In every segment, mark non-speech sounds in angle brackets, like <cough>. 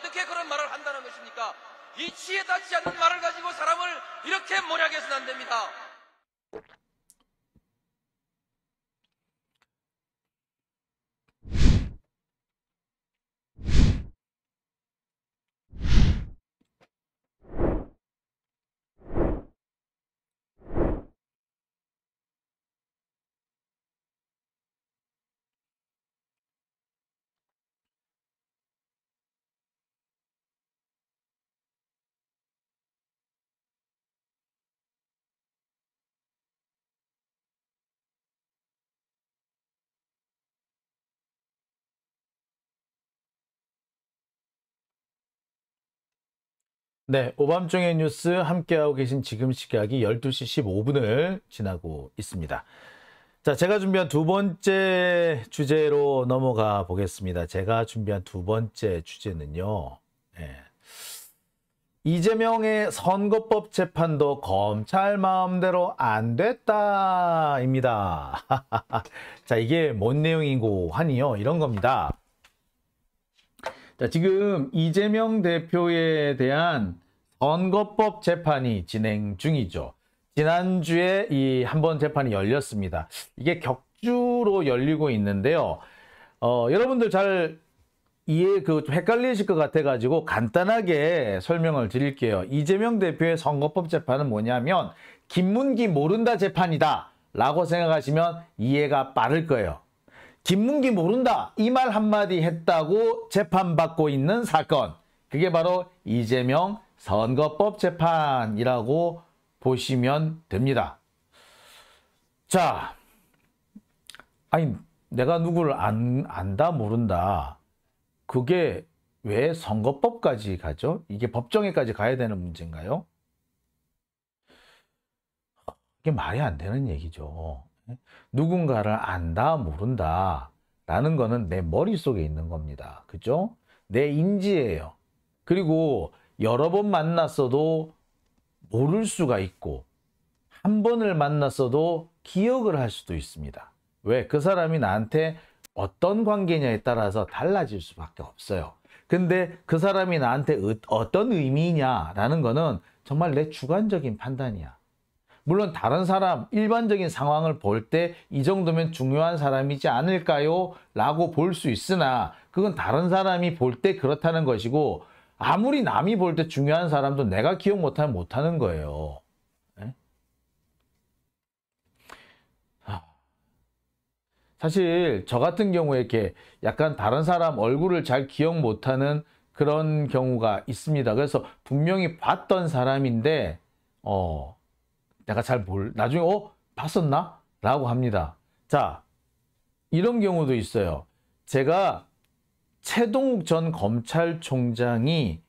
어떻게 그런 말을 한다는 것입니까? 이치에 닿지 않는 말을 가지고 사람을 이렇게 모략해서는 안 됩니다. 네, 오밤중의 뉴스 함께하고 계신 지금 시각이 12시 15분을 지나고 있습니다. 자, 제가 준비한 두 번째 주제로 넘어가 보겠습니다. 제가 준비한 두 번째 주제는요. 네. 이재명의 선거법 재판도 검찰 마음대로 안 됐다입니다. <laughs> 자, 이게 뭔 내용이고 하니요. 이런 겁니다. 자, 지금 이재명 대표에 대한 선거법 재판이 진행 중이죠. 지난주에 이 한 번 재판이 열렸습니다. 이게 격주로 열리고 있는데요. 어, 여러분들 잘 이해 그 헷갈리실 것 같아가지고 간단하게 설명을 드릴게요. 이재명 대표의 선거법 재판은 뭐냐면 김문기 모른다 재판이다 라고 생각하시면 이해가 빠를 거예요. 김문기 모른다 이 말 한마디 했다고 재판받고 있는 사건 그게 바로 이재명 선거법 재판이라고 보시면 됩니다. 자, 아니 내가 누구를 안, 안다 모른다 그게 왜 선거법까지 가죠? 이게 법정에까지 가야 되는 문제인가요? 이게 말이 안 되는 얘기죠. 누군가를 안다, 모른다 라는 거는 내 머릿속에 있는 겁니다. 그죠? 내 인지예요. 그리고 여러 번 만났어도 모를 수가 있고 한 번을 만났어도 기억을 할 수도 있습니다. 왜? 그 사람이 나한테 어떤 관계냐에 따라서 달라질 수밖에 없어요. 근데 그 사람이 나한테 어떤 의미냐라는 거는 정말 내 주관적인 판단이야. 물론 다른 사람, 일반적인 상황을 볼 때 이 정도면 중요한 사람이지 않을까요? 라고 볼 수 있으나 그건 다른 사람이 볼 때 그렇다는 것이고 아무리 남이 볼 때 중요한 사람도 내가 기억 못하면 못하는 거예요. 예? 사실 저 같은 경우에 이렇게 약간 다른 사람 얼굴을 잘 기억 못하는 그런 경우가 있습니다. 그래서 분명히 봤던 사람인데 어 내가 잘 볼, 나중에 어? 봤었나? 라고 합니다. 자, 이런 경우도 있어요. 제가 최동욱 전 검찰총장이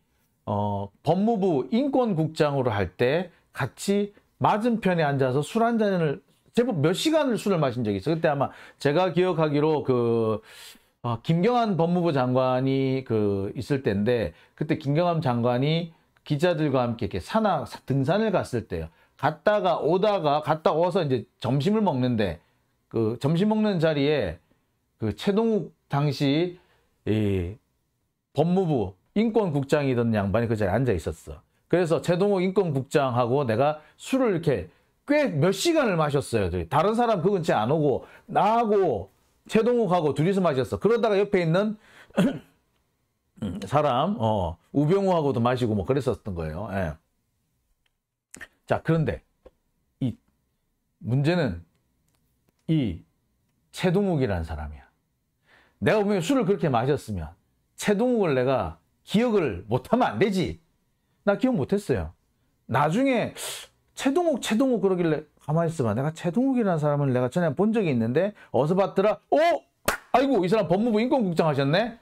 어, 법무부 인권국장으로 할 때 같이 맞은편에 앉아서 술 한 잔을 제법 몇 시간을 술을 마신 적이 있어요. 그때 아마 제가 기억하기로 그 어, 김경환 법무부 장관이 그 있을 때인데 그때 김경환 장관이 기자들과 함께 이렇게 산악 등산을 갔을 때요. 갔다가 오다가 갔다 와서 이제 점심을 먹는데 그 점심 먹는 자리에 그 최동욱 당시 이 법무부 인권국장이던 양반이 그 자리에 앉아 있었어. 그래서 최동욱 인권국장하고 내가 술을 이렇게 꽤 몇 시간을 마셨어요. 다른 사람 그 근처에 안 오고 나하고 최동욱하고 둘이서 마셨어. 그러다가 옆에 있는 <clears throat> 사람 어, 우병우하고도 마시고 뭐 그랬었던 거예요. 예. 자, 그런데 이 문제는 이 최동욱이라는 사람이야. 내가 보면 술을 그렇게 마셨으면 최동욱을 내가 기억을 못하면 안 되지. 나 기억 못했어요. 나중에 최동욱 최동욱 그러길래 가만히 있어봐. 내가 최동욱이라는 사람을 내가 전에 본 적이 있는데 어서 봤더라. 오! 어? 아이고 이 사람 법무부 인권국장 하셨네.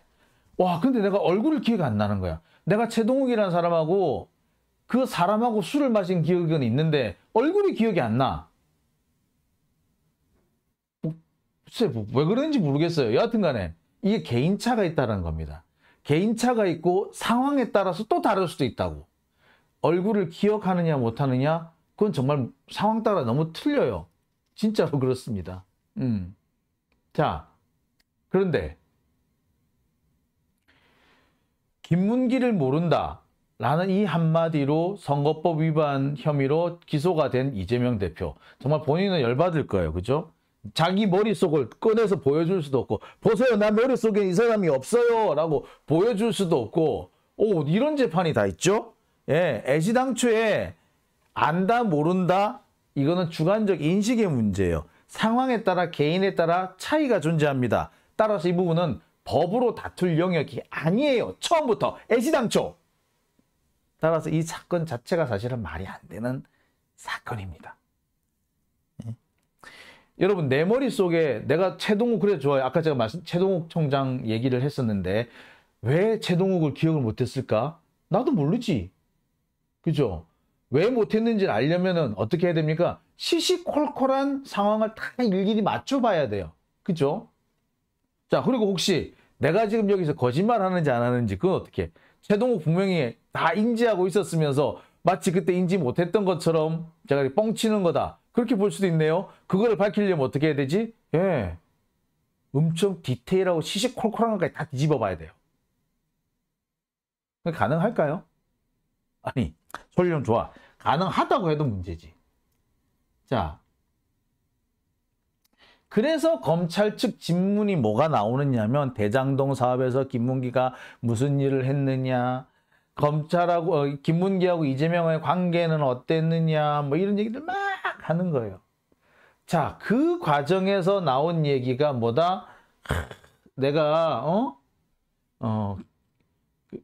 와 근데 내가 얼굴을 기억이 안 나는 거야. 내가 최동욱이라는 사람하고 그 사람하고 술을 마신 기억은 있는데 얼굴이 기억이 안 나. 뭐, 글쎄 뭐, 왜 그런지 모르겠어요. 여하튼간에 이게 개인차가 있다는 겁니다. 개인차가 있고 상황에 따라서 또 다를 수도 있다고. 얼굴을 기억하느냐 못하느냐 그건 정말 상황 따라 너무 틀려요. 진짜로 <laughs> 그렇습니다. 음. 자, 그런데 김문기를 모른다. 라는 이 한마디로 선거법 위반 혐의로 기소가 된 이재명 대표. 정말 본인은 열받을 거예요. 그죠? 자기 머릿속을 꺼내서 보여줄 수도 없고 보세요 나 머릿속에 이 사람이 없어요 라고 보여줄 수도 없고 오 이런 재판이 다 있죠? 예, 애시당초에 안다 모른다 이거는 주관적 인식의 문제예요. 상황에 따라 개인에 따라 차이가 존재합니다. 따라서 이 부분은 법으로 다툴 영역이 아니에요. 처음부터 애시당초. 따라서 이 사건 자체가 사실은 말이 안 되는 사건입니다. 예. 여러분 내 머릿속에 내가 최동욱 그래 좋아요. 아까 제가 말씀 최동욱 총장 얘기를 했었는데 왜 최동욱을 기억을 못했을까? 나도 모르지. 그죠? 왜 못했는지를 알려면은 어떻게 해야 됩니까? 시시콜콜한 상황을 다 일일이 맞춰봐야 돼요. 그죠? 자, 그리고 혹시 내가 지금 여기서 거짓말 하는지 안 하는지 그건 어떻게? 최동욱 분명히 다 인지하고 있었으면서 마치 그때 인지 못했던 것처럼 제가 뻥치는 거다. 그렇게 볼 수도 있네요. 그거를 밝히려면 어떻게 해야 되지? 예. 엄청 디테일하고 시시콜콜한 것까지 다 뒤집어 봐야 돼요. 가능할까요? 아니, 솔리좀 좋아. 가능하다고 해도 문제지. 자, 그래서 검찰 측 진문이 뭐가 나오느냐면 대장동 사업에서 김문기가 무슨 일을 했느냐 검찰하고 어, 김문기하고 이재명의 관계는 어땠느냐 뭐 이런 얘기들 막 하는 거예요. 자 그 과정에서 나온 얘기가 뭐다? 내가 어? 어 그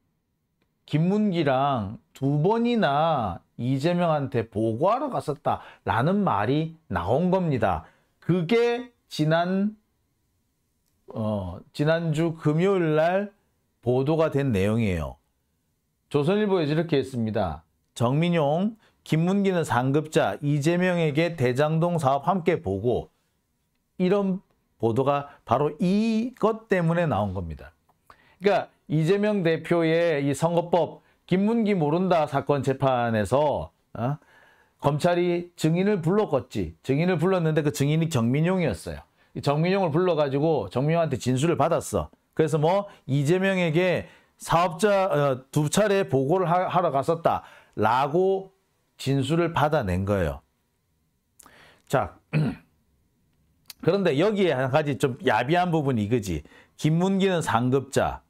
김문기랑 두 번이나 이재명한테 보고하러 갔었다라는 말이 나온 겁니다. 그게 지난 어, 지난주 금요일 날 보도가 된 내용이에요. 조선일보에서 이렇게 했습니다. 정민용, 김문기는 상급자 이재명에게 대장동 사업 함께 보고 이런 보도가 바로 이것 때문에 나온 겁니다. 그러니까 이재명 대표의 이 선거법 김문기 모른다 사건 재판에서 어? 검찰이 증인을 불렀갔지 증인을 불렀는데 그 증인이 정민용이었어요. 정민용을 불러가지고 정민용한테 진술을 받았어. 그래서 뭐 이재명에게 사업자 어, 두 차례 보고를 하, 하러 갔었다. 라고 진술을 받아낸 거예요. 자, <clears throat> 그런데 여기에 한 가지 좀 야비한 부분이 이거지. 김문기는 상급자.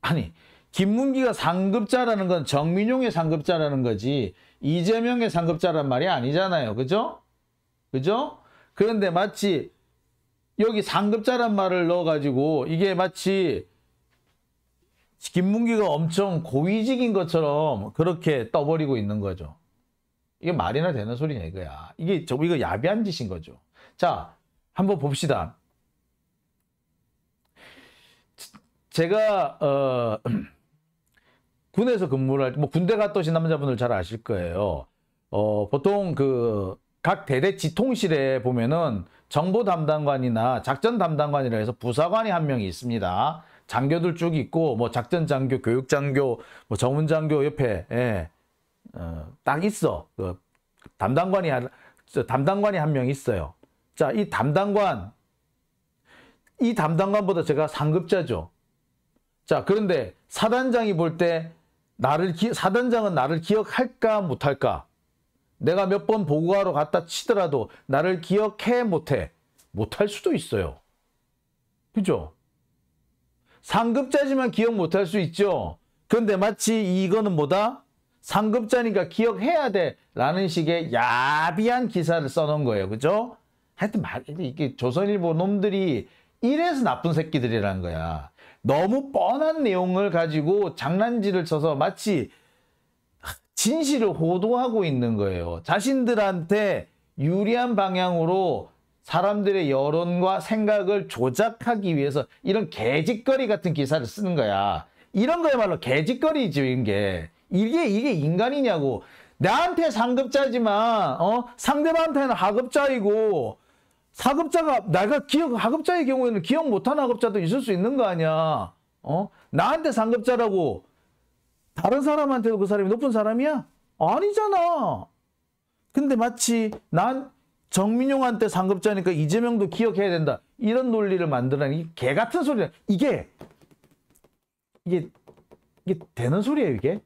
아니, 김문기가 상급자라는 건 정민용의 상급자라는 거지. 이재명의 상급자란 말이 아니잖아요. 그죠? 그죠? 그런데 마치 여기 상급자란 말을 넣어가지고 이게 마치 김문기가 엄청 고위직인 것처럼 그렇게 떠버리고 있는 거죠. 이게 말이나 되는 소리냐 이거야. 이게 저 이거 야비한 짓인 거죠. 자, 한번 봅시다. 제가 어 <clears throat> 군에서 근무를 할, 뭐 군대 갔다 오신 남자분들 잘 아실 거예요. 어, 보통 그 각 대대 지통실에 보면은 정보 담당관이나 작전 담당관이라 해서 부사관이 한 명이 있습니다. 장교들 쭉 있고 뭐 작전 장교, 교육 장교, 뭐 정문 장교 옆에 예. 어, 딱 있어. 그 담당관이 한 담당관이 한 명 있어요. 자, 이 담당관 이 담당관보다 제가 상급자죠. 자, 그런데 사단장이 볼때 나를 기, 사단장은 나를 기억할까 못할까? 내가 몇 번 보고하러 갔다 치더라도 나를 기억해 못해? 못할 수도 있어요. 그죠? 상급자지만 기억 못할 수 있죠. 근데 마치 이거는 뭐다? 상급자니까 기억해야 돼 라는 식의 야비한 기사를 써놓은 거예요. 그죠? 하여튼 말, 이게 조선일보 놈들이 이래서 나쁜 새끼들이라는 거야. 너무 뻔한 내용을 가지고 장난질을 쳐서 마치 진실을 호도하고 있는 거예요. 자신들한테 유리한 방향으로 사람들의 여론과 생각을 조작하기 위해서 이런 개짓거리 같은 기사를 쓰는 거야. 이런 거야말로 개짓거리지, 이게. 이게, 이게 인간이냐고. 나한테 상급자지만, 어? 상대방한테는 하급자이고, 사급자가 내가 기억 하급자의 경우에는 기억 못하는 하급자도 있을 수 있는 거 아니야. 어? 나한테 상급자라고 다른 사람한테도 그 사람이 높은 사람이야? 아니잖아. 근데 마치 난 정민용한테 상급자니까 이재명도 기억해야 된다. 이런 논리를 만들어낸 개 같은 소리야. 이게 이게 이게 되는 소리예요, 이게.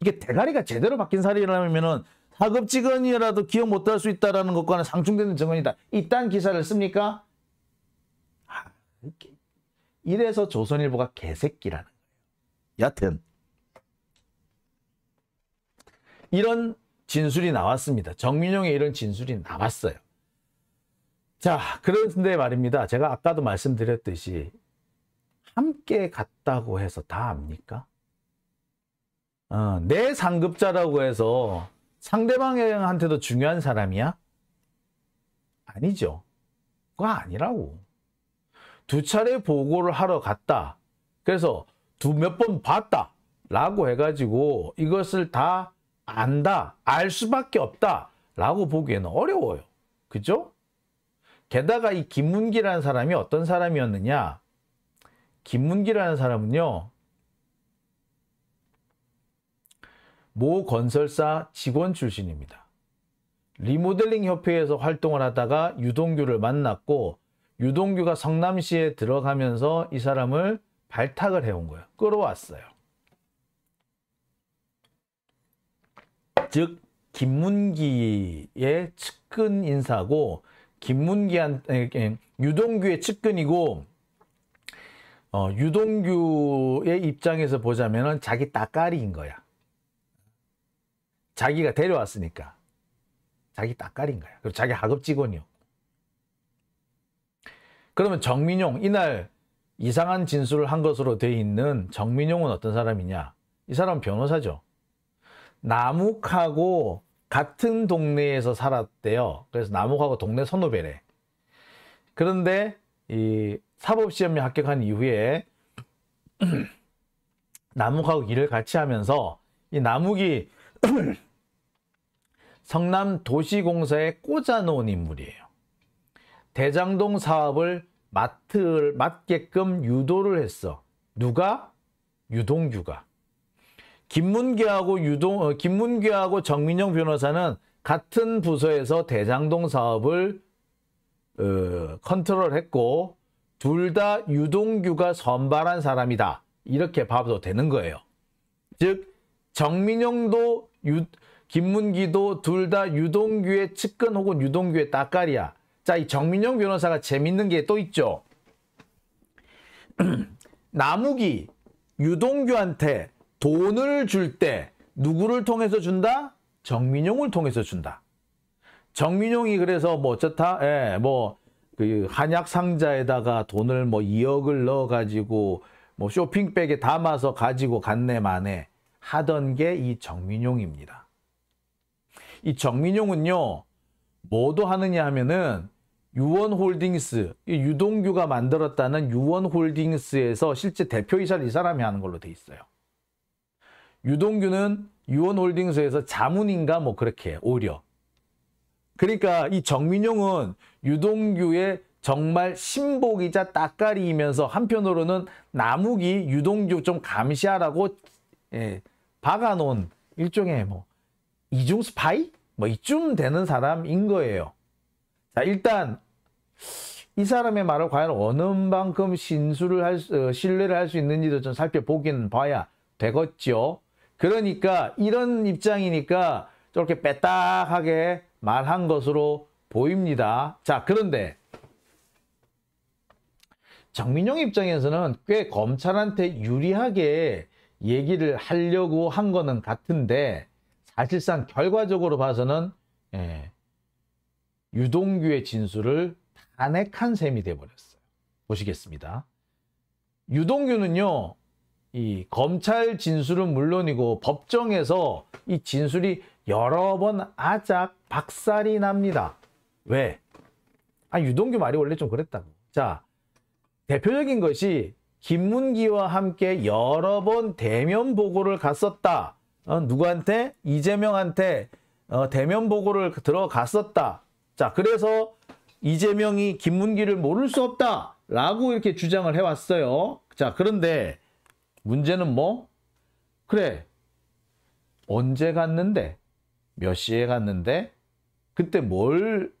이게 대가리가 제대로 바뀐 사례라면은 하급 직원이라도 기억 못할 수 있다는 라 것과는 상충되는 증언이다. 이딴 기사를 씁니까? 아, 이래서 조선일보가 개새끼라는 거예요. 여튼 이런 진술이 나왔습니다. 정민용의 이런 진술이 나왔어요. 자, 그런데 말입니다. 제가 아까도 말씀드렸듯이 함께 갔다고 해서 다 압니까? 어, 내 상급자라고 해서 상대방한테도 중요한 사람이야? 아니죠. 그거 아니라고. 두 차례 보고를 하러 갔다. 그래서 두 몇 번 봤다. 라고 해가지고 이것을 다 안다. 알 수밖에 없다. 라고 보기에는 어려워요. 그죠? 게다가 이 김문기라는 사람이 어떤 사람이었느냐? 김문기라는 사람은요. 모 건설사 직원 출신입니다. 리모델링 협회에서 활동을 하다가 유동규를 만났고 유동규가 성남시에 들어가면서 이 사람을 발탁을 해온 거예요. 끌어왔어요. 즉 김문기의 측근 인사고 김문기한 유동규의 측근이고 어, 유동규의 입장에서 보자면 자기 따까리인 거야. 자기가 데려왔으니까 자기 딱깔인 거야. 그리고 자기 하급 직원이요. 그러면 정민용 이날 이상한 진술을 한 것으로 돼 있는 정민용은 어떤 사람이냐? 이 사람 변호사죠. 남욱하고 같은 동네에서 살았대요. 그래서 남욱하고 동네 선후배래. 그런데 이 사법시험에 합격한 이후에 남욱하고 <clears throat> 일을 같이 하면서 이 남욱이 <clears throat> 성남 도시공사에 꽂아놓은 인물이에요. 대장동 사업을 맡을, 맡게끔 유도를 했어. 누가? 유동규가. 김문기하고 유동, 어, 김문기하고 정민영 변호사는 같은 부서에서 대장동 사업을 어, 컨트롤했고 둘 다 유동규가 선발한 사람이다. 이렇게 봐도 되는 거예요. 즉 정민영도 유, 김문기도 둘 다 유동규의 측근 혹은 유동규의 딸깔리야 자, 이 정민영 변호사가 재밌는 게 또 있죠. <clears throat> 나무기 유동규한테 돈을 줄 때 누구를 통해서 준다? 정민용을 통해서 준다. 정민용이 그래서 뭐 어쩌다, 예, 뭐, 그 한약 상자에다가 돈을 뭐 2억을 넣어가지고 뭐 쇼핑백에 담아서 가지고 갔네 만에 하던 게 이 정민용입니다. 이 정민용은요, 뭐도 하느냐 하면은 유원홀딩스, 유동규가 만들었다는 유원홀딩스에서 실제 대표이사를 이 사람이 하는 걸로 돼 있어요. 유동규는 유원홀딩스에서 자문인가 뭐 그렇게 오히려. 그러니까 이 정민용은 유동규의 정말 신복이자 따까리이면서 한편으로는 나무기 유동규 좀 감시하라고 예, 박아놓은 일종의 뭐 이중스 파이? 뭐 이쯤 되는 사람인 거예요. 자, 일단 이 사람의 말을 과연 어느 만큼 신수를 할 수, 어, 신뢰를 할 수 있는지도 좀 살펴보긴 봐야 되겠죠. 그러니까 이런 입장이니까 저렇게 빼딱하게 말한 것으로 보입니다. 자, 그런데 정민용 입장에서는 꽤 검찰한테 유리하게 얘기를 하려고 한 거는 같은데 사실상 결과적으로 봐서는 예, 유동규의 진술을 단핵한 셈이 되어버렸어요 보시겠습니다. 유동규는요. 이 검찰 진술은 물론이고 법정에서 이 진술이 여러 번 아작 박살이 납니다. 왜? 아 유동규 말이 원래 좀 그랬다고. 자 대표적인 것이 김문기와 함께 여러 번 대면 보고를 갔었다. 어, 누구한테? 이재명한테 어, 대면 보고를 들어갔었다. 자, 그래서 이재명이 김문기를 모를 수 없다. 라고 이렇게 주장을 해왔어요. 자, 그런데 문제는 뭐? 그래. 언제 갔는데? 몇 시에 갔는데? 그때 뭘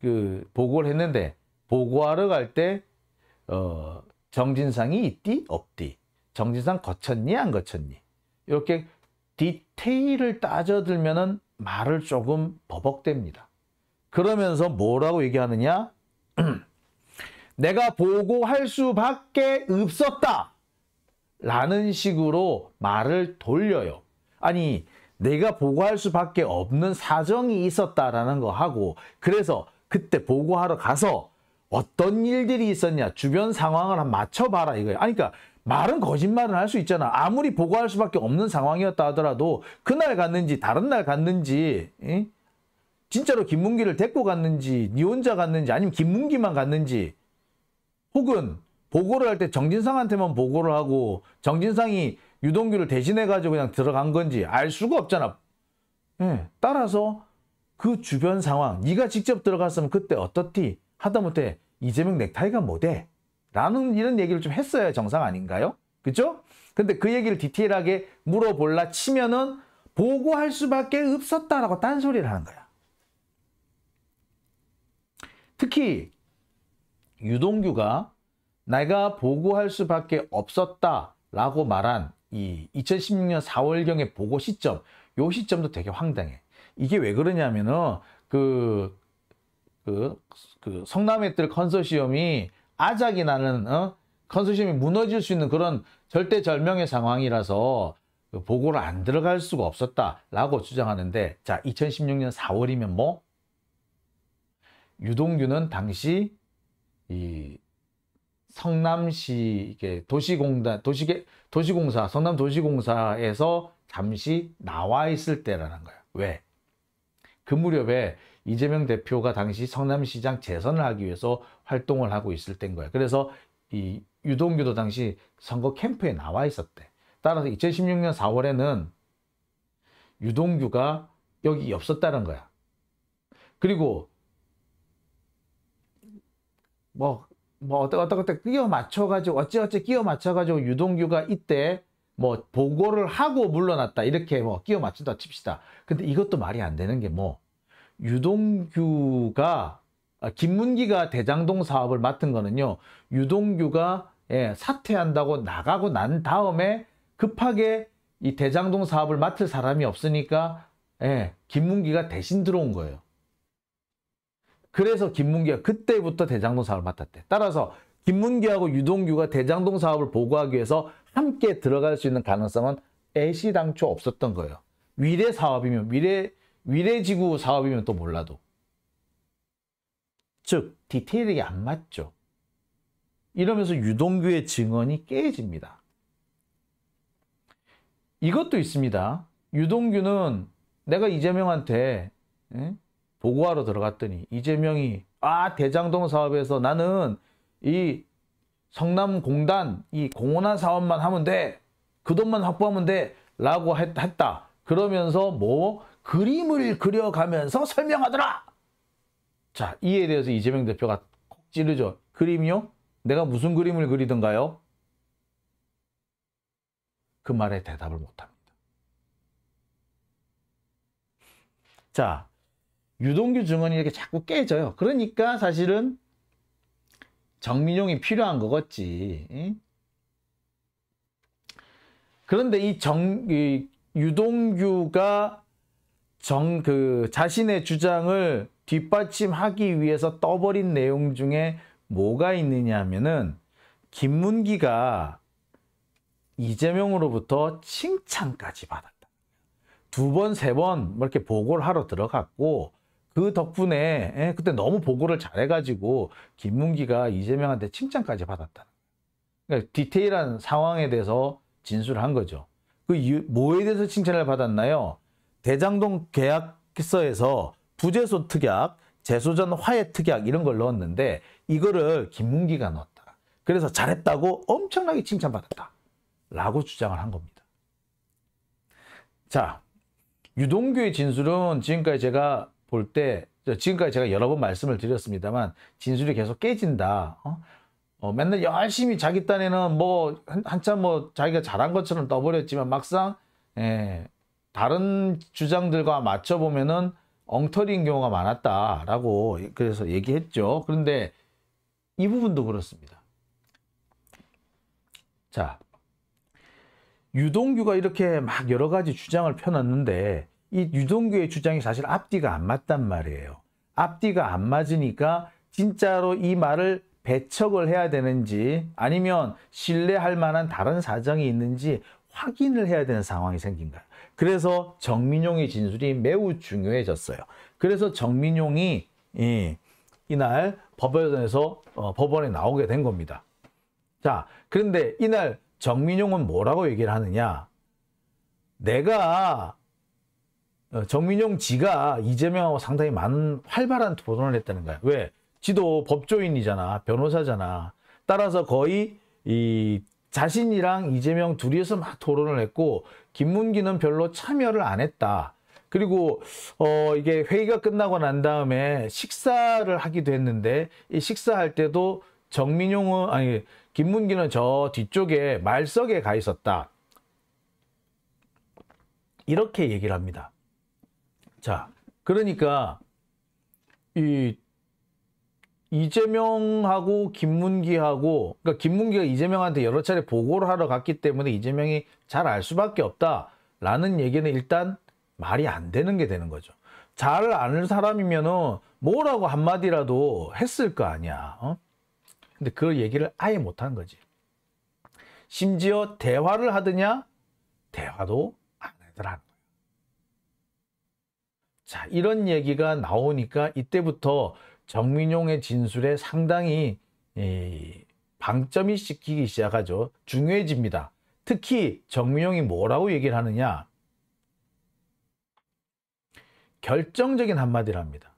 그 보고를 했는데? 보고하러 갈때 어, 정진상이 있디? 없디? 정진상 거쳤니? 안 거쳤니? 이렇게 디테일을 따져들면은 말을 조금 버벅댑니다. 그러면서 뭐라고 얘기하느냐? <clears throat> 내가 보고 할 수밖에 없었다. 라는 식으로 말을 돌려요. 아니, 내가 보고할 수밖에 없는 사정이 있었다라는 거 하고, 그래서 그때 보고하러 가서 어떤 일들이 있었냐, 주변 상황을 한 맞춰봐라 이거예요. 아니, 그러니까 말은 거짓말은 할 수 있잖아. 아무리 보고할 수밖에 없는 상황이었다 하더라도 그날 갔는지 다른 날 갔는지 진짜로 김문기를 데리고 갔는지 니 혼자 갔는지 아니면 김문기만 갔는지 혹은 보고를 할 때 정진상한테만 보고를 하고 정진상이 유동규를 대신해가지고 그냥 들어간 건지 알 수가 없잖아. 예, 따라서 그 주변 상황, 네가 직접 들어갔으면 그때 어떻디? 하다못해 이재명 넥타이가 뭐 돼? 라는 이런 얘기를 좀 했어야 정상 아닌가요? 그죠? 근데 그 얘기를 디테일하게 물어볼라 치면은 보고할 수밖에 없었다라고 딴소리를 하는 거야. 특히 유동규가 내가 보고할 수밖에 없었다라고 말한 이 2016년 4월경의 보고 시점, 요 시점도 되게 황당해. 이게 왜 그러냐면은 그, 그, 그 성남의뜰 컨소시엄이 아작이 나는 어? 컨소시엄이 무너질 수 있는 그런 절대절명의 상황이라서 보고를 안 들어갈 수가 없었다라고 주장하는데 자 2016년 4월이면 뭐 유동규는 당시 이 성남시 도시공단 도시계 도시공사 성남 도시공사에서 잠시 나와 있을 때라는 거야 왜그 무렵에 이재명 대표가 당시 성남시장 재선을 하기 위해서 활동을 하고 있을 때인 거야 그래서 이 유동규도 당시 선거 캠프에 나와 있었대. 따라서 2016년 4월에는 유동규가 여기 없었다는 거야. 그리고 뭐, 뭐, 어때, 어때, 어때, 끼어 맞춰가지고, 어찌어찌 끼어 맞춰가지고 유동규가 이때 뭐 보고를 하고 물러났다. 이렇게 뭐 끼어 맞춘다 칩시다. 근데 이것도 말이 안 되는 게 뭐, 유동규가 아, 김문기가 대장동 사업을 맡은 거는요. 유동규가 예, 사퇴한다고 나가고 난 다음에 급하게 이 대장동 사업을 맡을 사람이 없으니까 예, 김문기가 대신 들어온 거예요. 그래서 김문기가 그때부터 대장동 사업을 맡았대. 따라서 김문기하고 유동규가 대장동 사업을 보고하기 위해서 함께 들어갈 수 있는 가능성은 애시당초 없었던 거예요. 미래 사업이면 미래 위례지구 사업이면 또 몰라도 즉 디테일이 안 맞죠 이러면서 유동규의 증언이 깨집니다 이것도 있습니다 유동규는 내가 이재명한테 예? 보고하러 들어갔더니 이재명이 아 대장동 사업에서 나는 이 성남공단 이 공원화 사업만 하면 돼 그 돈만 확보하면 돼 라고 했다 그러면서 뭐 그림을 그려가면서 설명하더라. 자, 이에 대해서 이재명 대표가 콕 찌르죠. 그림이요? 내가 무슨 그림을 그리던가요? 그 말에 대답을 못합니다. 자, 유동규 증언이 이렇게 자꾸 깨져요. 그러니까 사실은 정민용이 필요한 거겠지. 그런데 이 정, 이 유동규가 정그 자신의 주장을 뒷받침하기 위해서 떠버린 내용 중에 뭐가 있느냐 하면은 김문기가 이재명으로부터 칭찬까지 받았다. 두 번, 세번 뭐 이렇게 보고를 하러 들어갔고 그 덕분에 에, 예, 그때 너무 보고를 잘해가지고 김문기가 이재명한테 칭찬까지 받았다. 그러니까 디테일한 상황에 대해서 진술을 한 거죠. 그 이유, 뭐에 대해서 칭찬을 받았나요? 대장동 계약서에서 부재소 특약, 재소전 화해 특약 이런 걸 넣었는데 이거를 김문기가 넣었다. 그래서 잘했다고 엄청나게 칭찬받았다. 라고 주장을 한 겁니다. 자, 유동규의 진술은 지금까지 제가 볼 때 지금까지 제가 여러 번 말씀을 드렸습니다만 진술이 계속 깨진다. 어? 어, 맨날 열심히 자기 딴에는 뭐 한, 한참 뭐 자기가 잘한 것처럼 떠버렸지만 막상 예, 다른 주장들과 맞춰보면은 엉터리인 경우가 많았다라고 그래서 얘기했죠. 그런데 이 부분도 그렇습니다. 자, 유동규가 이렇게 막 여러 가지 주장을 펴놨는데 이 유동규의 주장이 사실 앞뒤가 안 맞단 말이에요. 앞뒤가 안 맞으니까 진짜로 이 말을 배척을 해야 되는지 아니면 신뢰할 만한 다른 사정이 있는지 확인을 해야 되는 상황이 생긴 거예요. 그래서 정민용의 진술이 매우 중요해졌어요. 그래서 정민용이 예, 이날 법원에서 어, 법원에 나오게 된 겁니다. 자, 그런데 이날 정민용은 뭐라고 얘기를 하느냐? 내가 어, 정민용 지가 이재명하고 상당히 많은 활발한 토론을 했다는 거야. 왜? 지도 법조인이잖아. 변호사잖아. 따라서 거의 이 자신이랑 이재명 둘이서 막 토론을 했고 김문기는 별로 참여를 안 했다. 그리고 어 이게 회의가 끝나고 난 다음에 식사를 하기도 했는데 이 식사할 때도 정민용은 아니 김문기는 저 뒤쪽에 말석에 가 있었다. 이렇게 얘기를 합니다. 자, 그러니까 이 이재명하고 김문기하고 그러니까 김문기가 이재명한테 여러 차례 보고를 하러 갔기 때문에 이재명이 잘 알 수밖에 없다라는 얘기는 일단 말이 안 되는 게 되는 거죠. 잘 아는 사람이면은 뭐라고 한마디라도 했을 거 아니야. 어? 근데 그 얘기를 아예 못한 거지. 심지어 대화를 하느냐 대화도 안 하더라는 거예요. 자, 이런 얘기가 나오니까 이때부터 정민용의 진술에 상당히 방점이 시키기 시작하죠. 중요해집니다. 특히 정민용이 뭐라고 얘기를 하느냐. 결정적인 한마디를 합니다.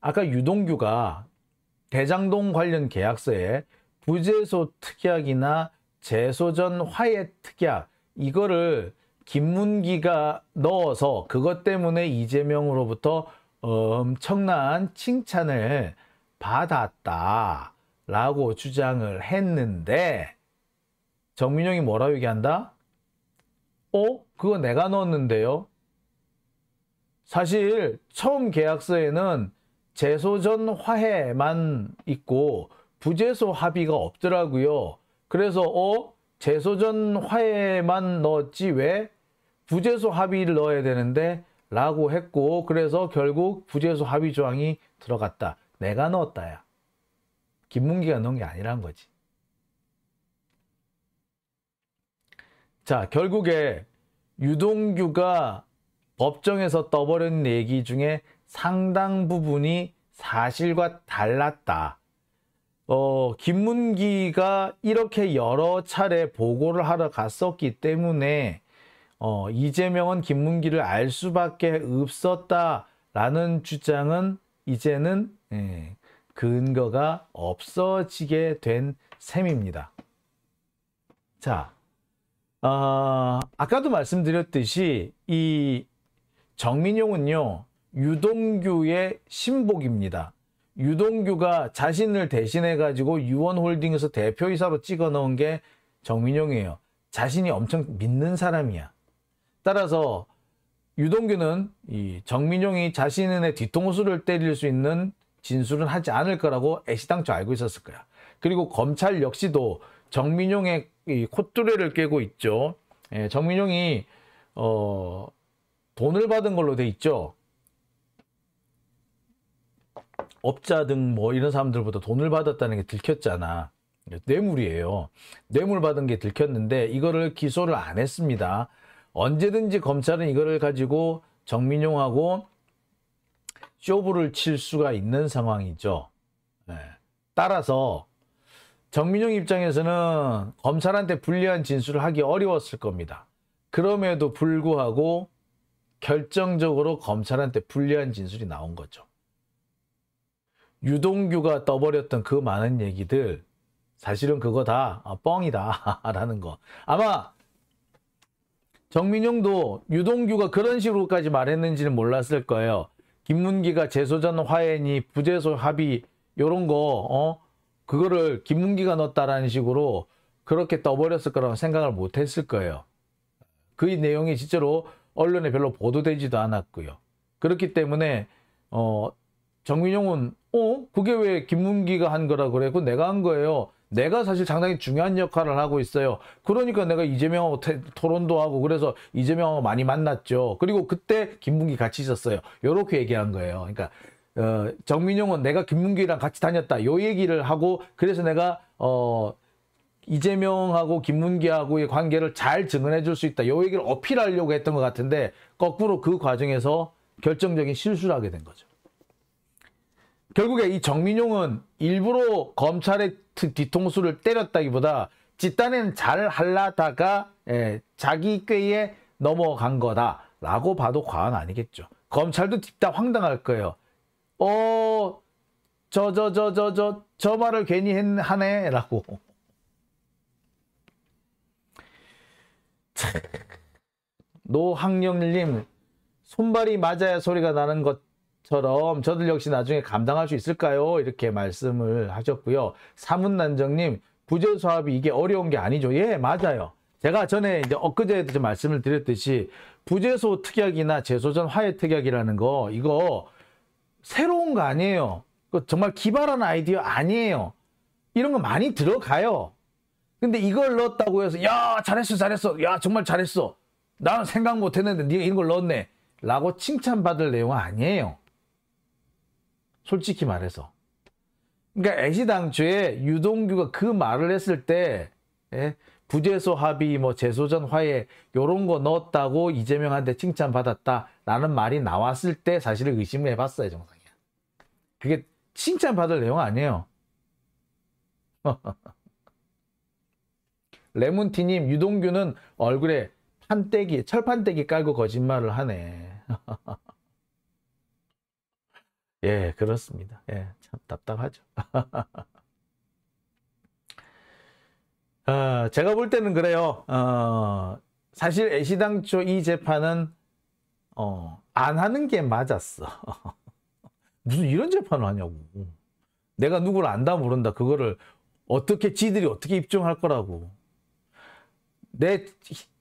아까 유동규가 대장동 관련 계약서에 부재소 특약이나 재소전 화해 특약 이거를 김문기가 넣어서 그것 때문에 이재명으로부터 엄청난 칭찬을 받았다 라고 주장을 했는데 정민영이 뭐라고 얘기한다? 어? 그거 내가 넣었는데요? 사실 처음 계약서에는 재소전 화해만 있고 부재소 합의가 없더라고요. 그래서 어? 재소전 화해만 넣었지 왜? 부재소 합의를 넣어야 되는데 라고 했고 그래서 결국 부재소 합의 조항이 들어갔다. 내가 넣었다야. 김문기가 넣은 게 아니란 거지. 자 결국에 유동규가 법정에서 떠버린 얘기 중에 상당 부분이 사실과 달랐다. 어, 김문기가 이렇게 여러 차례 보고를 하러 갔었기 때문에 어, 이재명은 김문기를 알 수밖에 없었다라는 주장은 이제는 예, 근거가 없어지게 된 셈입니다. 자, 어, 아까도 말씀드렸듯이 이 정민용은요 유동규의 신복입니다. 유동규가 자신을 대신해 가지고 유원홀딩에서 대표이사로 찍어 놓은게 정민용이에요. 자신이 엄청 믿는 사람이야. 따라서 유동규는 이 정민용이 자신의 뒤통수를 때릴 수 있는 진술은 하지 않을 거라고 애시당초 알고 있었을 거야. 그리고 검찰 역시도 정민용의 이 콧두레를 깨고 있죠. 예, 정민용이 어, 돈을 받은 걸로 돼 있죠. 업자 등 뭐 이런 사람들보다 돈을 받았다는 게 들켰잖아. 뇌물이에요. 뇌물 받은 게 들켰는데 이거를 기소를 안 했습니다. 언제든지 검찰은 이거를 가지고 정민용하고 쇼부를 칠 수가 있는 상황이죠. 네. 따라서 정민용 입장에서는 검찰한테 불리한 진술을 하기 어려웠을 겁니다. 그럼에도 불구하고 결정적으로 검찰한테 불리한 진술이 나온 거죠. 유동규가 떠버렸던 그 많은 얘기들 사실은 그거 다 아, 뻥이다 <laughs> 라는 거 아마 정민용도 유동규가 그런 식으로까지 말했는지는 몰랐을 거예요. 김문기가 재소전 화해니 부재소 합의 요런 거 어? 그거를 김문기가 넣었다라는 식으로 그렇게 떠버렸을 거라고 생각을 못 했을 거예요. 그 내용이 실제로 언론에 별로 보도되지도 않았고요. 그렇기 때문에 어 정민용은 어? 그게 왜 김문기가 한 거라고 그래? 그 내가 한 거예요. 내가 사실 상당히 중요한 역할을 하고 있어요. 그러니까 내가 이재명하고 태, 토론도 하고 그래서 이재명하고 많이 만났죠. 그리고 그때 김문기 같이 있었어요. 이렇게 얘기한 거예요. 그러니까 어, 정민용은 내가 김문기랑 같이 다녔다. 요 얘기를 하고 그래서 내가 어, 이재명하고 김문기하고의 관계를 잘 증언해 줄 수 있다. 요 얘기를 어필하려고 했던 것 같은데 거꾸로 그 과정에서 결정적인 실수를 하게 된 거죠. 결국에 이 정민용은 일부러 검찰의 뒤통수를 때렸다기보다 집단은잘 할라다가 에, 예, 자기 꾀에 넘어간 거다라고 봐도 과언 아니겠죠. 검찰도 뒷다 황당할 거예요. 어, 저, 저, 저, 저, 저, 저 말을 괜히 하네? 라고. 노학령님 손발이 맞아야 소리가 나는 것 처럼 저들 역시 나중에 감당할 수 있을까요? 이렇게 말씀을 하셨고요. 사문난정님 부재 사업이 이게 어려운 게 아니죠. 예, 맞아요. 제가 전에 이제 엊그제에도 좀 말씀을 드렸듯이 부재소 특약이나 재소전 화해 특약이라는 거 이거 새로운 거 아니에요. 정말 기발한 아이디어 아니에요. 이런 거 많이 들어가요. 근데 이걸 넣었다고 해서 야 잘했어 잘했어 야 정말 잘했어 나는 생각 못했는데 네가 이런 걸 넣었네 라고 칭찬받을 내용 아니에요. 솔직히 말해서. 그러니까 애시당초에 유동규가 그 말을 했을 때 예? 부재소 합의, 뭐 재소전 화해 요런 거 넣었다고 이재명한테 칭찬받았다라는 말이 나왔을 때 사실을 의심을 해봤어요 정상이야. 그게 칭찬받을 내용 아니에요. <laughs> 레몬티님 유동규는 얼굴에 판때기 철판때기 깔고 거짓말을 하네. <laughs> 예, 그렇습니다. 예, 참 답답하죠. 어, <laughs> 제가 볼 때는 그래요. 어, 사실 애시당초 이 재판은 어, 안 하는 게 맞았어. <laughs> 무슨 이런 재판을 하냐고. 내가 누구를 안다 모른다. 그거를 어떻게 지들이 어떻게 입증할 거라고. 내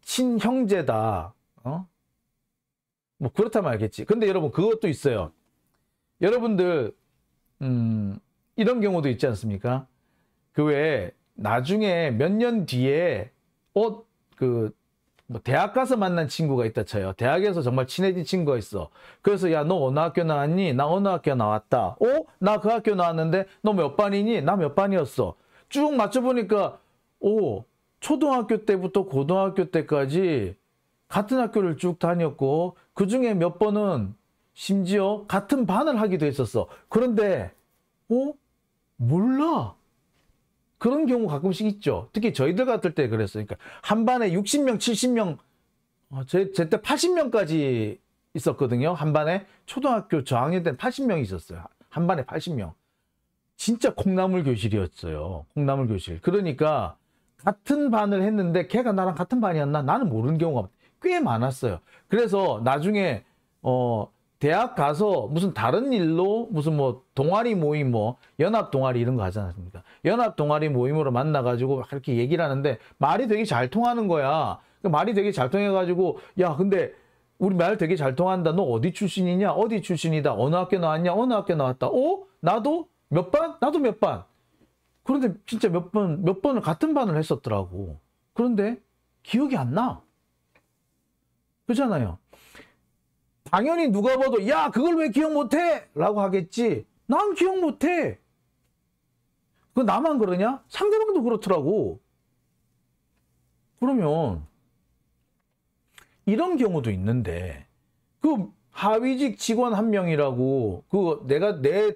친형제다. 어? 뭐 그렇다면 알겠지. 근데 여러분 그것도 있어요. 여러분들 음, 이런 경우도 있지 않습니까? 그 외에 나중에 몇 년 뒤에 어, 그, 뭐 대학 가서 만난 친구가 있다 쳐요. 대학에서 정말 친해진 친구가 있어. 그래서 야, 너 어느 학교 나왔니? 나 어느 학교 나왔다. 어? 나 그 학교 나왔는데 너 몇 반이니? 나 몇 반이었어. 쭉 맞춰보니까 오, 초등학교 때부터 고등학교 때까지 같은 학교를 쭉 다녔고 그 중에 몇 번은 심지어 같은 반을 하기도 했었어. 그런데 어? 몰라. 그런 경우 가끔씩 있죠. 특히 저희들 같을 때그랬으니까한 그러니까 반에 60명, 70명, 어, 제, 제때 80명까지 있었거든요. 한 반에 초등학교 저학년 때는 8 0명 있었어요. 한 반에 80명. 진짜 콩나물 교실이었어요. 콩나물 교실. 그러니까 같은 반을 했는데 걔가 나랑 같은 반이었나? 나는 모르는 경우가 꽤 많았어요. 그래서 나중에 어 대학 가서 무슨 다른 일로 무슨 뭐 동아리 모임 뭐 연합 동아리 이런 거 하지 않습니까? 연합 동아리 모임으로 만나가지고 막 이렇게 얘기를 하는데 말이 되게 잘 통하는 거야. 그 말이 되게 잘 통해가지고 야 근데 우리 말 되게 잘 통한다. 너 어디 출신이냐? 어디 출신이다. 어느 학교 나왔냐? 어느 학교 나왔다. 어? 나도 몇 반? 나도 몇 반? 그런데 진짜 몇 번, 몇 번을 같은 반을 했었더라고. 그런데 기억이 안 나. 그잖아요. 당연히 누가 봐도 야 그걸 왜 기억 못해? 라고 하겠지 난 기억 못해 그 나만 그러냐? 상대방도 그렇더라고 그러면 이런 경우도 있는데 그 하위직 직원 한 명이라고 그 내가 내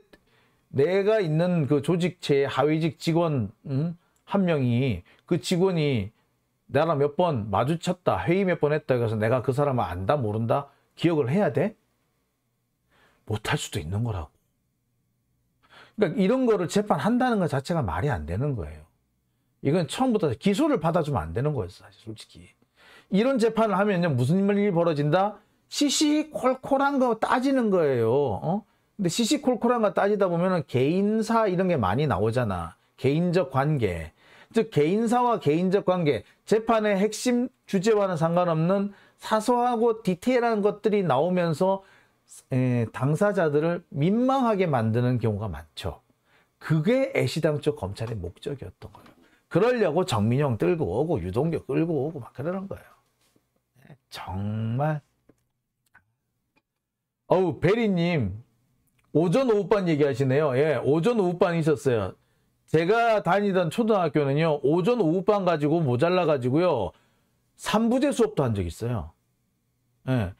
내가 있는 그 조직체의 하위직 직원 음? 한 명이 그 직원이 나랑 몇 번 마주쳤다 회의 몇 번 했다 그래서 내가 그 사람을 안다 모른다 기억을 해야 돼? 못할 수도 있는 거라고. 그러니까 이런 거를 재판한다는 것 자체가 말이 안 되는 거예요. 이건 처음부터 기소를 받아주면 안 되는 거예요, 사실 솔직히. 이런 재판을 하면요, 무슨 일이 벌어진다? 시시콜콜한 거 따지는 거예요. 어? 근데 시시콜콜한 거 따지다 보면 개인사 이런 게 많이 나오잖아. 개인적 관계. 즉, 개인사와 개인적 관계, 재판의 핵심 주제와는 상관없는 사소하고 디테일한 것들이 나오면서 당사자들을 민망하게 만드는 경우가 많죠. 그게 애시당초 검찰의 목적이었던 거예요. 그러려고 정민영 끌고 오고 유동규 끌고 오고 막 그러는 거예요. 네, 정말 어우 베리님 오전 오후반 얘기하시네요. 예, 오전 오후반이셨어요. 제가 다니던 초등학교는요 오전 오후반 가지고 모자라 가지고요 3부제 수업도 한 적 있어요. 예.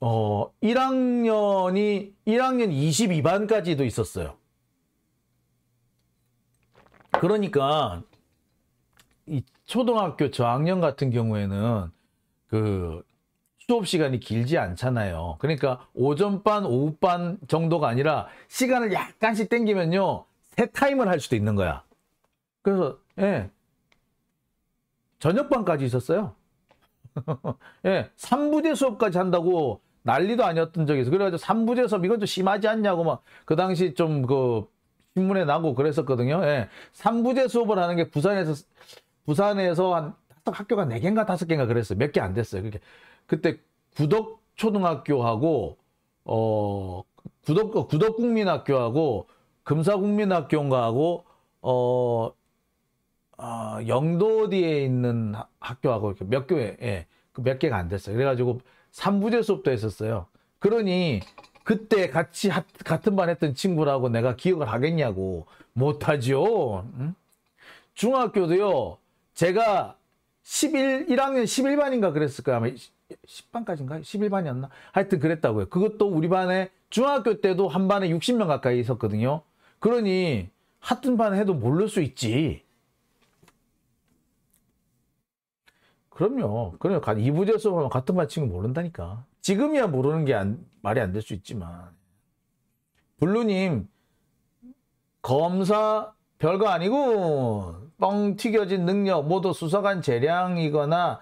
어, 1학년이 1학년 22반까지도 있었어요. 그러니까 이 초등학교 저학년 같은 경우에는 그 수업 시간이 길지 않잖아요. 그러니까 오전반, 오후반 정도가 아니라 시간을 약간씩 땡기면요. 세 타임을 할 수도 있는 거야. 그래서 예, 저녁반까지 있었어요. <laughs> 예, 3부제 수업까지 한다고 난리도 아니었던 적이 있어. 요 그래가지고 3부제 수업 이건 좀 심하지 않냐고 막 그 당시 좀 그 신문에 나고 그랬었거든요. 예, 3부제 수업을 하는 게 부산에서 부산에서 한 학교가 4개인가 5개인가 그랬어요. 몇 개 안 됐어요. 그게 그때 구덕 초등학교하고 어 구덕 어, 구덕국민학교하고 금사국민학교인가하고 어 어, 영도 뒤에 있는 학교하고 이렇게 몇 교회, 예, 그 몇 개가 안 됐어요. 그래가지고 3부제 수업도 했었어요. 그러니 그때 같이 하, 같은 반 했던 친구라고 내가 기억을 하겠냐고 못하죠. 응? 중학교도요. 제가 11, 1학년 11반인가 그랬을 거야. 아마 10반까지인가? 11반이었나? 하여튼 그랬다고요. 그것도 우리 반에 중학교 때도 한 반에 60명 가까이 있었거든요. 그러니 하튼 반 해도 모를 수 있지. 그럼요. 그래요. 이부제 수업하면 같은 반 친구 모른다니까. 지금이야 모르는 게 안, 말이 안 될 수 있지만. 블루님, 검사 별거 아니고 뻥 튀겨진 능력, 모두 수사관 재량이거나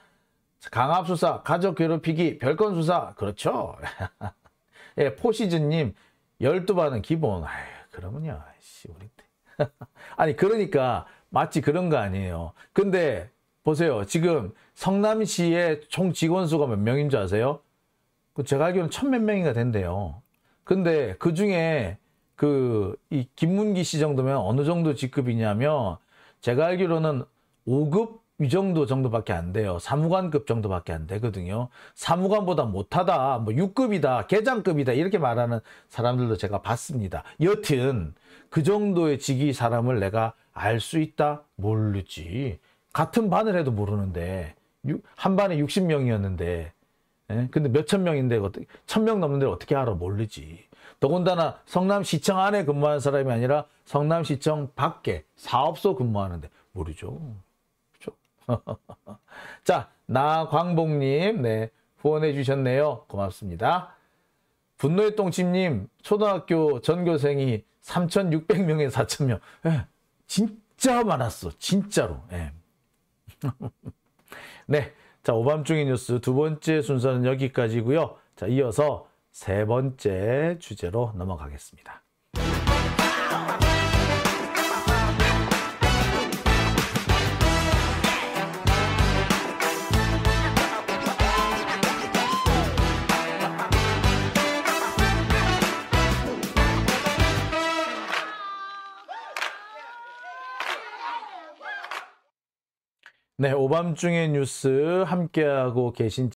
강압수사, 가족 괴롭히기, 별건 수사. 그렇죠. <laughs> 예, 포시즌님, 12반은 기본. 아유, 그러면요. 씨, 우리 때. <laughs> 아니, 그러니까 마치 그런 거 아니에요. 근데 보세요. 지금 성남시의 총 직원 수가 몇 명인 줄 아세요? 그 제가 알기로는 천 몇 명인가 된대요. 근데 그 중에 그 이 김문기 씨 정도면 어느 정도 직급이냐면 제가 알기로는 5급 이 정도 정도밖에 안 돼요. 사무관급 정도밖에 안 되거든요. 사무관보다 못하다, 뭐 6급이다, 계장급이다 이렇게 말하는 사람들도 제가 봤습니다. 여튼 그 정도의 직위 사람을 내가 알 수 있다? 모르지. 같은 반을 해도 모르는데 한 반에 60명이었는데 예? 근데 몇 천 명인데 천 명 넘는 데 어떻게 알아 모르지 더군다나 성남시청 안에 근무하는 사람이 아니라 성남시청 밖에 사업소 근무하는데 모르죠 그렇죠? <laughs> 자 나광복님 네 후원해 주셨네요 고맙습니다 분노의 똥침님 초등학교 전교생이 3,600명에 4,000명 예, 진짜 많았어 진짜로 예. <laughs> 네, 자 오밤중의 뉴스 두 번째 순서는 여기까지고요. 자 이어서 세 번째 주제로 넘어가겠습니다. 네, 오밤중의 뉴스 함께하고 계신